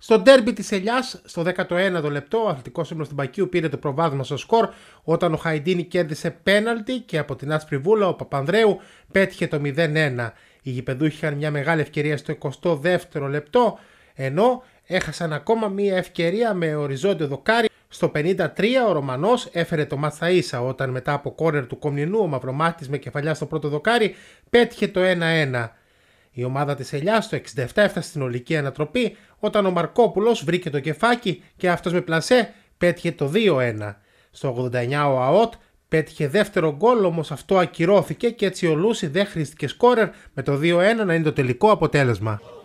Στο ντέρμπι της Ελιάς, στο 19ο λεπτό, ο αθλητικός αθλητικο συμβολο του Μπακίου πήρε το προβάδισμα στο σκορ όταν ο Χαϊντίνη κέρδισε πέναλτι και από την άσπρη βούλα ο Παπανδρέου πέτυχε το 0-1. Οι γηπεδούχοι είχαν μια μεγάλη ευκαιρία στο 22ο λεπτό, ενώ έχασαν ακόμα μια ευκαιρία με οριζόντιο δοκάρι. Στο 53 ο Ρωμανός έφερε το μάτσα ίσα όταν μετά από κόρνερ του Κομνηνού ο Μαυρομάτη με κεφαλιά στο πρώτο δοκάρι πέτυχε το 1-1. Η ομάδα της Ελιάς το 67 έφτασε στην ολική ανατροπή όταν ο Μαρκόπουλος βρήκε το κεφάκι και αυτός με πλασέ πέτυχε το 2-1. Στο 89 ο ΑΟΤ πέτυχε δεύτερο γκολ, όμως αυτό ακυρώθηκε και έτσι ο Λούσι δεν χρήστηκε σκόρερ με το 2-1 να είναι το τελικό αποτέλεσμα.